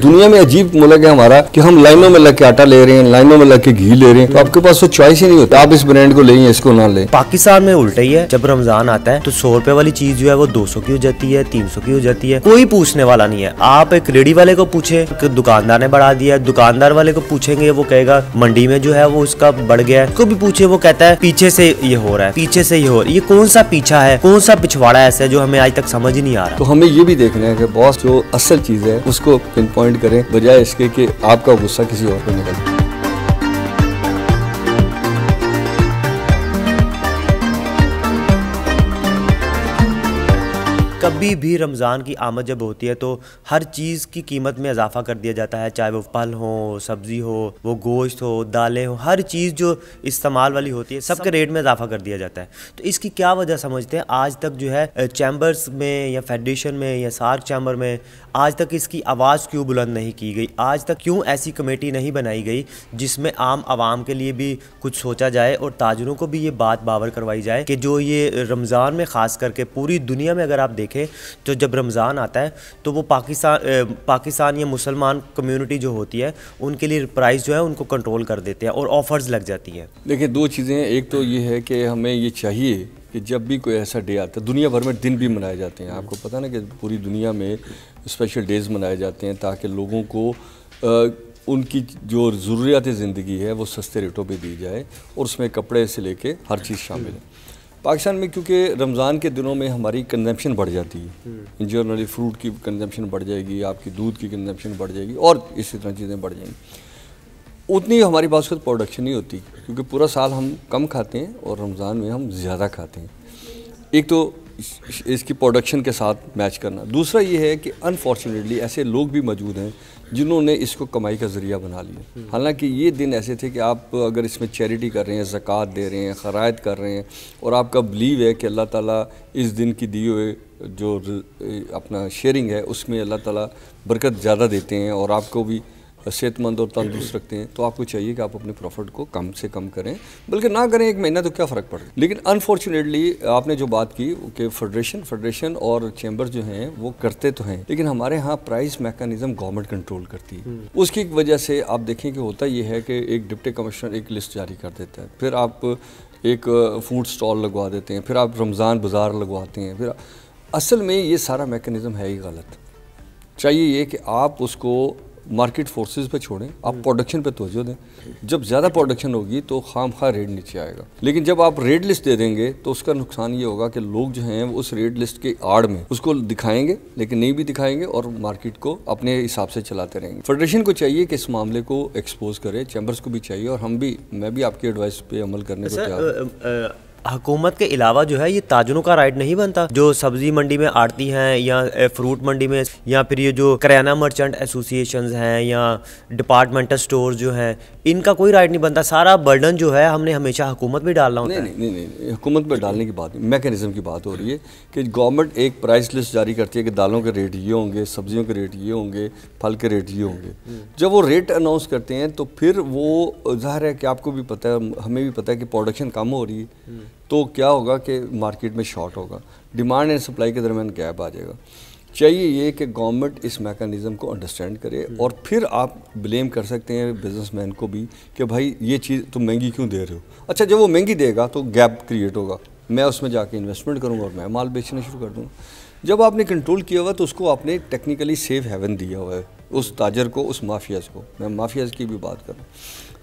दुनिया में अजीब मुलक है हमारा कि हम लाइनों में लग के आटा ले रहे हैं लाइनों में लग के घी ले रहे हैं तो हम्म। आपके पास तो चॉइस ही नहीं होता आप इस ब्रांड को लें इसको ना ले पाकिस्तान में उल्टा ही है जब रमजान आता है तो सौ रुपए वाली चीज जो है वो दो सौ की हो जाती है तीन सौ की हो जाती है कोई पूछने वाला नहीं है आप एक रेडी वाले को पूछे दुकानदार ने बढ़ा दिया दुकानदार वाले को पूछेंगे वो कहेगा मंडी में जो है वो उसका बढ़ गया है भी पूछे वो कहता है पीछे से ये हो रहा है पीछे से ये हो रहा है ये कौन सा पीछा है कौन सा पिछवाड़ा ऐसा है जो हमें आज तक समझ ही नहीं आ रहा तो हमें ये भी देखना है कि बॉस जो असल चीज है उसको पिन पॉइंट पॉइंट करें बजाय इसके कि आपका गुस्सा किसी और पर निकल कभी भी रमज़ान की आमद जब होती है तो हर चीज़ की कीमत में इजाफा कर दिया जाता है चाहे वो फल हो सब्ज़ी हो वो गोश्त हो दालें हो हर चीज़ जो इस्तेमाल वाली होती है सब के रेट में इजाफा कर दिया जाता है तो इसकी क्या वजह समझते हैं आज तक जो है चैम्बर्स में या फेडरेशन में या सार्क चैम्बर में आज तक इसकी आवाज़ क्यों बुलंद नहीं की गई आज तक क्यों ऐसी कमेटी नहीं बनाई गई जिसमें आम आवाम के लिए भी कुछ सोचा जाए और ताजरों को भी ये बात बावर करवाई जाए कि जो ये रमज़ान में ख़ास करके पूरी दुनिया में अगर आप देखें देखें तो जब रमज़ान आता है तो वो पाकिस्तान पाकिस्तान या मुसलमान कम्यूनिटी जो होती है उनके लिए प्राइस जो है उनको कंट्रोल कर देते हैं और ऑफ़र्स लग जाती हैं देखिए दो चीज़ें एक तो ये है कि हमें ये चाहिए कि जब भी कोई ऐसा डे आता है दुनिया भर में दिन भी मनाए जाते हैं आपको पता ना कि पूरी दुनिया में स्पेशल डेज़ मनाए जाते हैं ताकि लोगों को आ, उनकी जो ज़रूरियात ज़िंदगी है वो सस्ते रेटों पे दी जाए और उसमें कपड़े से लेके हर चीज़ शामिल है पाकिस्तान में क्योंकि रमज़ान के दिनों में हमारी कन्जम्पशन बढ़ जाती है जनरली हम्म। फ्रूट की कन्जम्पशन बढ़ जाएगी आपकी दूध की कन्जम्पशन बढ़ जाएगी और इसी तरह चीज़ें बढ़ जाएंगी उतनी हमारे पास खुद प्रोडक्शन नहीं होती क्योंकि पूरा साल हम कम खाते हैं और रमज़ान में हम ज़्यादा खाते हैं एक तो इसकी प्रोडक्शन के साथ मैच करना दूसरा ये है कि अनफॉर्चुनेटली ऐसे लोग भी मौजूद हैं जिन्होंने इसको कमाई का ज़रिया बना लिया हालांकि ये दिन ऐसे थे कि आप अगर इसमें चैरिटी कर रहे हैं ज़क़़त दे रहे हैं ख़राइत कर रहे हैं और आपका बिलीव है कि अल्लाह ताला इस दिन की दिए हुए जो अपना शेयरिंग है उसमें अल्लाह ताला बरकत ज़्यादा देते हैं और आपको भी सेहतमंद और तंदुरुस्त रखते हैं तो आपको चाहिए कि आप अपने प्रॉफिट को कम से कम करें बल्कि ना करें एक महीना तो क्या फ़र्क पड़ लेकिन अनफॉर्चुनेटली आपने जो बात की कि फेडरेशन फेडरेशन और चैम्बर जो हैं वो करते तो हैं लेकिन हमारे यहाँ प्राइस मेकानिज़म गवर्नमेंट कंट्रोल करती है हम्म। उसकी वजह से आप देखें कि होता ये है कि एक डिप्टी कमिश्नर एक लिस्ट जारी कर देता है फिर आप एक फूड स्टॉल लगवा देते हैं फिर आप रमज़ान बाज़ार लगवाते हैं फिर असल में ये सारा मेकनिज़म है ही गलत चाहिए ये कि आप उसको मार्केट फोर्सेस पे छोड़ें आप प्रोडक्शन पे तोजो दें जब ज़्यादा प्रोडक्शन होगी तो खाम खा रेट नीचे आएगा लेकिन जब आप रेट लिस्ट दे देंगे तो उसका नुकसान ये होगा कि लोग जो हैं उस रेट लिस्ट के आड़ में उसको दिखाएंगे लेकिन नहीं भी दिखाएंगे और मार्केट को अपने हिसाब से चलाते रहेंगे फेडरेशन को चाहिए कि इस मामले को एक्सपोज करे चैम्बर्स को भी चाहिए और हम भी मैं भी आपकी एडवाइस पे अमल करने को अच्छा, तैयार हुकूमत के अलावा जो है ये ताजनों का राइट नहीं बनता जो सब्जी मंडी में आड़ती हैं या फ्रूट मंडी में या फिर ये जो करियाना मर्चेंट एसोसिएशन हैं या डिपार्टमेंटल स्टोर जो हैं इनका कोई राइट नहीं बनता सारा बर्डन जो है हमने हमेशा हुकूमत भी डालना होता नहीं, है नहीं नहीं नहीं हुकूमत में डालने की बात मैकेनिज्म की बात हो रही है कि गवर्नमेंट एक प्राइस लिस्ट जारी करती है कि दालों के रेट ये होंगे सब्जियों के रेट ये होंगे फल के रेट ये होंगे जब वो रेट अनाउंस करते हैं तो फिर वो जाहिर है कि आपको भी पता है हमें भी पता है कि प्रोडक्शन कम हो रही है तो क्या होगा कि मार्केट में शॉर्ट होगा डिमांड एंड सप्लाई के दरमियान गैप आ जाएगा चाहिए ये कि गवर्नमेंट इस मेकनिज़म को अंडरस्टैंड करे हम्म। और फिर आप ब्लेम कर सकते हैं बिजनेसमैन को भी कि भाई ये चीज़ तुम महंगी क्यों दे रहे हो अच्छा जब वो महंगी देगा तो गैप क्रिएट होगा मैं उसमें जाके इन्वेस्टमेंट करूँगा और मैं माल बेचना शुरू कर दूँगा जब आपने कंट्रोल किया हुआ तो उसको आपने टेक्निकली सेफ हेवन दिया हुआ है उस ताजर को उस माफियाज़ को मैं माफियाज़ की भी बात करूँ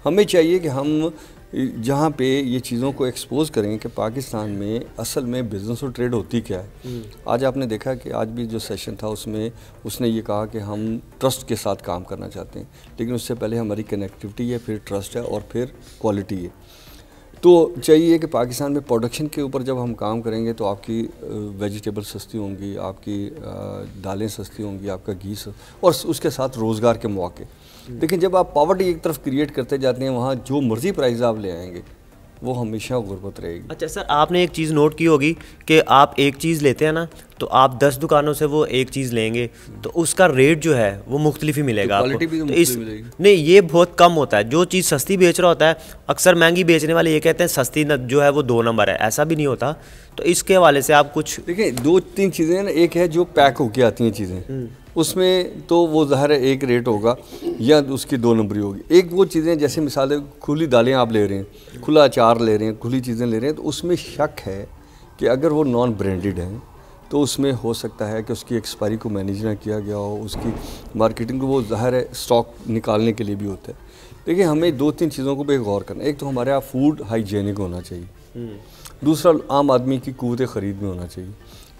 हमें चाहिए कि हम जहाँ पे ये चीज़ों को एक्सपोज करें कि पाकिस्तान में असल में बिज़नेस और ट्रेड होती क्या है हम्म। आज आपने देखा कि आज भी जो सेशन था उसमें उसने ये कहा कि हम ट्रस्ट के साथ काम करना चाहते हैं लेकिन उससे पहले हमारी कनेक्टिविटी है फिर ट्रस्ट है और फिर क्वालिटी है तो चाहिए कि पाकिस्तान में प्रोडक्शन के ऊपर जब हम काम करेंगे तो आपकी वेजिटेबल सस्ती होंगी आपकी दालें सस्ती होंगी आपका घी और उसके साथ रोज़गार के मौके लेकिन जब आप पावर्टी एक तरफ क्रिएट करते जाते हैं वहाँ जो मर्जी प्राइस आप ले आएंगे वो हमेशा गुरबत रहेगी अच्छा सर आपने एक चीज़ नोट की होगी कि आप एक चीज़ लेते हैं ना तो आप दस दुकानों से वो एक चीज़ लेंगे तो उसका रेट जो है वो मुख्तलिफ ही मिलेगा तो आपको भी तो, तो इस नहीं ये बहुत कम होता है जो चीज़ सस्ती बेच रहा होता है अक्सर महंगी बेचने वाले ये कहते हैं सस्ती जो है वो दो नंबर है ऐसा भी नहीं होता तो इसके हवाले से आप कुछ देखिए दो तीन चीज़ें ना एक है जो पैक होके आती हैं चीज़ें हम्म। उसमें तो वो ज़ाहिर है एक रेट होगा या उसकी दो नंबरी होगी एक वो चीज़ें जैसे मिसाल खुली दालें आप ले रहे हैं खुला अचार ले रहे हैं खुली चीज़ें ले रहे हैं तो उसमें शक है कि अगर वो नॉन ब्रांडेड हैं तो उसमें हो सकता है कि उसकी एक्सपायरी को मैनेज ना किया गया हो उसकी मार्केटिंग को वो ज़ाहिर है स्टॉक निकालने के लिए भी होता है देखिए हमें दो तीन चीज़ों को भी गौर करना एक तो हमारे यहाँ फूड हाइजेनिक होना चाहिए हम्म। दूसरा आम आदमी की कुत ख़रीद में होना चाहिए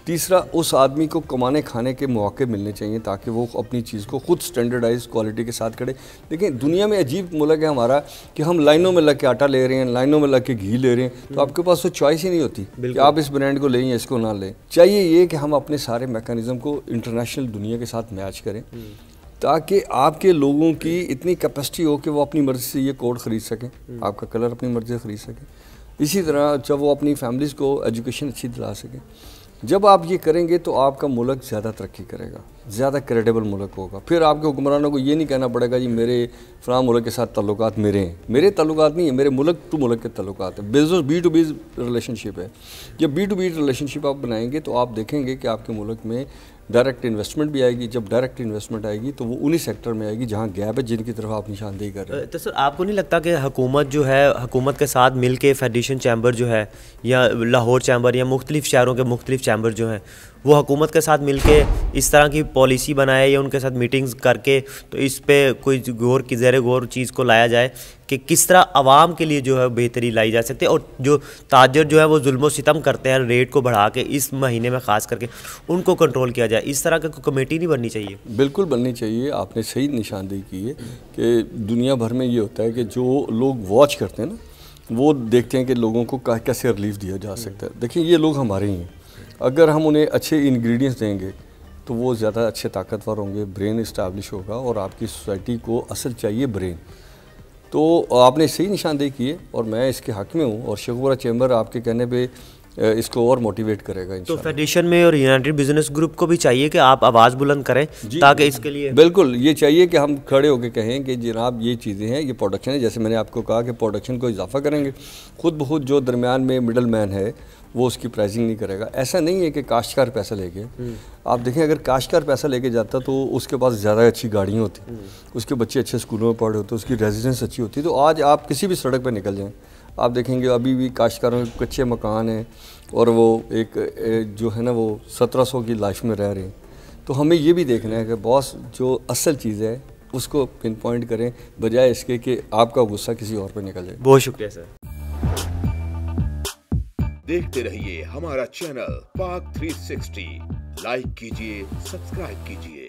तीसरा उस आदमी को कमाने खाने के मौके मिलने चाहिए ताकि वो अपनी चीज़ को खुद स्टैंडर्डाइज क्वालिटी के साथ करे लेकिन दुनिया में अजीब मुलक है हमारा कि हम लाइनों में लग के आटा ले रहे हैं लाइनों में लग के घी ले रहे हैं तो हम्म। आपके पास तो चॉइस ही नहीं होती कि आप इस ब्रांड को लें या इसको ना लें चाहिए ये कि हम अपने सारे मेकानिज़म को इंटरनेशनल दुनिया के साथ मैच करें हम्म। ताकि आपके लोगों की इतनी कैपेसिटी हो कि वो अपनी मर्ज़ी से ये कोड ख़रीद सकें हम्म। आपका कलर अपनी मर्ज़ी से ख़रीद सकें इसी तरह जब वो अपनी फैमिलीज़ को एजुकेशन अच्छी दिला सकें जब आप ये करेंगे तो आपका मुलक ज़्यादा तरक्की करेगा ज़्यादा क्रेडिबल मुल्क होगा फिर आपके हुक्मरानों को ये नहीं कहना पड़ेगा जी मेरे फलाम मुल्क के साथ ताल्लुक मेरे हैं मेरे ताल्लुक नहीं है मेरे मुल्क टू मुल्क के ताल्लुक है business B to B relationship है जब बी टू बी रिलेशनशिप आप बनाएंगे तो आप देखेंगे कि आपके मुल्क में डायरेक्ट इन्वेस्टमेंट भी आएगी जब डायरेक्ट इन्वेस्टमेंट आएगी तो वो उन्हीं सेक्टर में आएगी जहाँ गैप है जिनकी तरफ आप निशानदेही कर रहे हैं तो सर आपको नहीं लगता कि हुकूमत जो है हुकूमत के साथ मिल के फेडरेशन चैम्बर जो है या लाहौर चैम्बर या मुख्तलिफ शहरों के मुख्तलिफ चैम्बर जो हैं वो हकूमत के साथ मिलके इस तरह की पॉलिसी बनाए या उनके साथ मीटिंग्स करके तो इस पर कोई गौर की ज़ैर गौर चीज़ को लाया जाए कि किस तरह आवाम के लिए जो है बेहतरी लाई जा सकती है और जो ताजर जो है वो जुल्म सितम करते हैं रेट को बढ़ा के इस महीने में ख़ास करके उनको कंट्रोल किया जाए इस तरह की कमेटी नहीं बननी चाहिए बिल्कुल बननी चाहिए आपने सही निशानदेही की है कि दुनिया भर में ये होता है कि जो लोग वॉच करते हैं ना वो देखते हैं कि लोगों को कैसे रिलीफ दिया जा सकता है देखिए ये लोग हमारे ही हैं अगर हम उन्हें अच्छे इंग्रेडिएंट्स देंगे तो वो ज़्यादा अच्छे ताकतवर होंगे ब्रेन इस्टेब्लिश होगा और आपकी सोसाइटी को असल चाहिए ब्रेन तो आपने सही निशानदेही किए और मैं इसके हक में हूँ और शेखपुरा चैम्बर आपके कहने पे इसको और मोटिवेट करेगा तो फेडरेशन में और यूनाइटेड बिजनेस ग्रुप को भी चाहिए कि आप आवाज़ बुलंद करें ताकि इसके लिए बिल्कुल ये चाहिए कि हम खड़े होकर कहें कि जनाब ये चीज़ें हैं ये प्रोडक्शन है जैसे मैंने आपको कहा कि प्रोडक्शन को इजाफा करेंगे खुद बहुत जो दरमियान में मिडल मैन है वो उसकी प्राइसिंग नहीं करेगा ऐसा नहीं है कि काश्तकार पैसा लेके हम्म। आप देखें अगर काश्तकार पैसा लेके जाता तो उसके पास ज़्यादा अच्छी गाड़ियाँ होती हम्म। उसके बच्चे अच्छे स्कूलों में पढ़ रहे होते उसकी रेजिडेंस अच्छी होती तो आज आप किसी भी सड़क पर निकल जाएँ आप देखेंगे अभी भी काश्तकारों के कच्चे मकान हैं और वो एक जो है ना वो सत्रह सौ की लाइफ में रह रहे हैं तो हमें ये भी देखना है कि बॉस जो असल चीज़ है उसको पिन पॉइंट करें बजाय इसके कि आपका गुस्सा किसी और पर निकल जाए बहुत शुक्रिया सर देखते रहिए हमारा चैनल पार्क 360 लाइक कीजिए सब्सक्राइब कीजिए